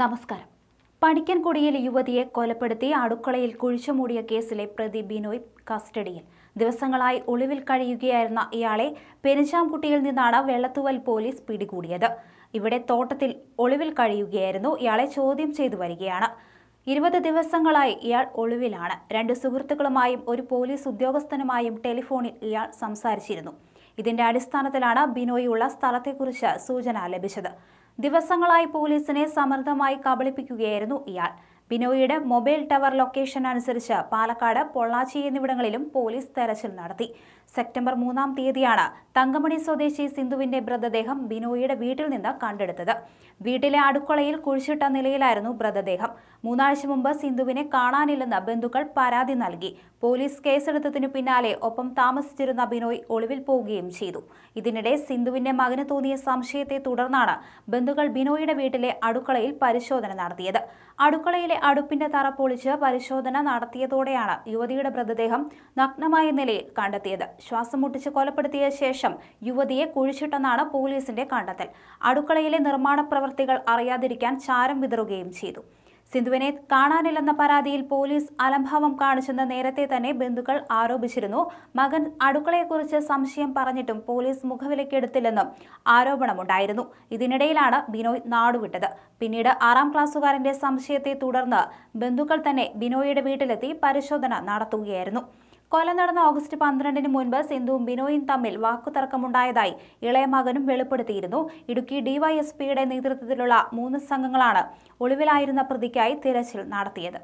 നമസ്കാരം പണിക്കൻകുടിയിൽ യുവതിയെ കൊലപ്പെടുത്തി അടുക്കളയിൽ കുഴിച്ചുമൂടിയ കേസിലെ പ്രതി ബിനോയ് കസ്റ്റഡിയിൽ ദിവസങ്ങളായി ഒളിവിൽ കഴിയുകയായിരുന്ന ഇയാളെ പെരിഞ്ചാംകുട്ടിയിൽ നിന്നാണ് വെള്ളത്തുവൽ പോലീസ് പിടികൂടിയത് ഇവിടെ തോട്ടത്തിൽ ഒളിവിൽ കഴിയുകയായിരുന്നു ഇയാളെ ചോദ്യം ചെയ്തു വരികയാണ് ഇരുപത് ദിവസങ്ങളായി ഇയാൾ ഒളിവിലാണ് രണ്ട് സുഹൃത്തുക്കളുമായും ഒരു പോലീസ് ഉദ്യോഗസ്ഥനുമായും ടെലിഫോണിൽ ഇയാൾ സംസാരിച്ചിരുന്നു ഇതിന്റെ അടിസ്ഥാനത്തിലാണ് ബിനോയുള്ള സ്ഥലത്തെക്കുറിച്ച് സൂചന ലഭിച്ചത് ദിവസങ്ങളായി പോലീസിനെ സമർത്ഥമായി കബളിപ്പിക്കുകയായിരുന്നു ഇയാൾ ബിനോയിയുടെ മൊബൈൽ ടവർ ലൊക്കേഷൻ അനുസരിച്ച് പാലക്കാട് പൊള്ളാച്ചി എന്നിവിടങ്ങളിലും പോലീസ് തെരച്ചിൽ നടത്തി സെപ്റ്റംബർ മൂന്നാം തീയതിയാണ് തങ്കമണി സ്വദേശി സിന്ധുവിന്റെ മൃതദേഹം ബിനോയിയുടെ വീട്ടിൽ നിന്ന് കണ്ടെടുത്തത് വീട്ടിലെ അടുക്കളയിൽ കുഴിച്ചിട്ട നിലയിലായിരുന്നു മൃതദേഹം മൂന്നാഴ്ച മുമ്പ് സിന്ധുവിനെ കാണാനില്ലെന്ന് ബന്ധുക്കൾ പരാതി നൽകി പോലീസ് കേസെടുത്തതിനു പിന്നാലെ ഒപ്പം താമസിച്ചിരുന്ന ബിനോയ് ഒളിവിൽ പോവുകയും ചെയ്തു ഇതിനിടെ സിന്ധുവിന്റെ മകന് തോന്നിയ സംശയത്തെ തുടർന്നാണ് ബന്ധുക്കൾ ബിനോയുടെ വീട്ടിലെ അടുക്കളയിൽ പരിശോധന നടത്തിയത് അടുക്കളയിലെ അടുപ്പിന്റെ തറ പൊളിച്ച് പരിശോധന നടത്തിയതോടെയാണ് യുവതിയുടെ മൃതദേഹം നഗ്നമായ നിലയിൽ കണ്ടെത്തിയത് ശ്വാസം മുട്ടിച്ച് കൊലപ്പെടുത്തിയ ശേഷം യുവതിയെ കുഴിച്ചിട്ടെന്നാണ് പോലീസിന്റെ കണ്ടെത്തൽ അടുക്കളയിലെ നിർമ്മാണ പ്രവൃത്തികൾ അറിയാതിരിക്കാൻ ചാരം വിതറുകയും ചെയ്തു സിന്ധുവിനെ കാണാനില്ലെന്ന പരാതിയിൽ പോലീസ് അലംഭാവം കാണിച്ചെന്ന് നേരത്തെ തന്നെ ബന്ധുക്കൾ ആരോപിച്ചിരുന്നു മകൻ അടുക്കളയെക്കുറിച്ച് സംശയം പറഞ്ഞിട്ടും പോലീസ് മുഖവിലക്കെടുത്തില്ലെന്നും ആരോപണമുണ്ടായിരുന്നു ഇതിനിടയിലാണ് ബിനോയ് നാടുവിട്ടത് പിന്നീട് ആറാം ക്ലാസ്സുകാരന്റെ സംശയത്തെ തുടർന്ന് ബന്ധുക്കൾ തന്നെ ബിനോയുടെ വീട്ടിലെത്തി പരിശോധന നടത്തുകയായിരുന്നു കൊല നടന്ന ഓഗസ്റ്റ് പന്ത്രണ്ടിന് മുൻപ് സിന്ധുവും ബിനോയും തമ്മിൽ വാക്കുതർക്കമുണ്ടായതായി ഇളയ മകനും വെളിപ്പെടുത്തിയിരുന്നു ഇടുക്കി ഡിവൈഎസ്പിയുടെ നേതൃത്വത്തിലുള്ള മൂന്ന് സംഘങ്ങളാണ് ഒളിവിലായിരുന്ന പ്രതിക്കായി തിരച്ചിൽ നടത്തിയത്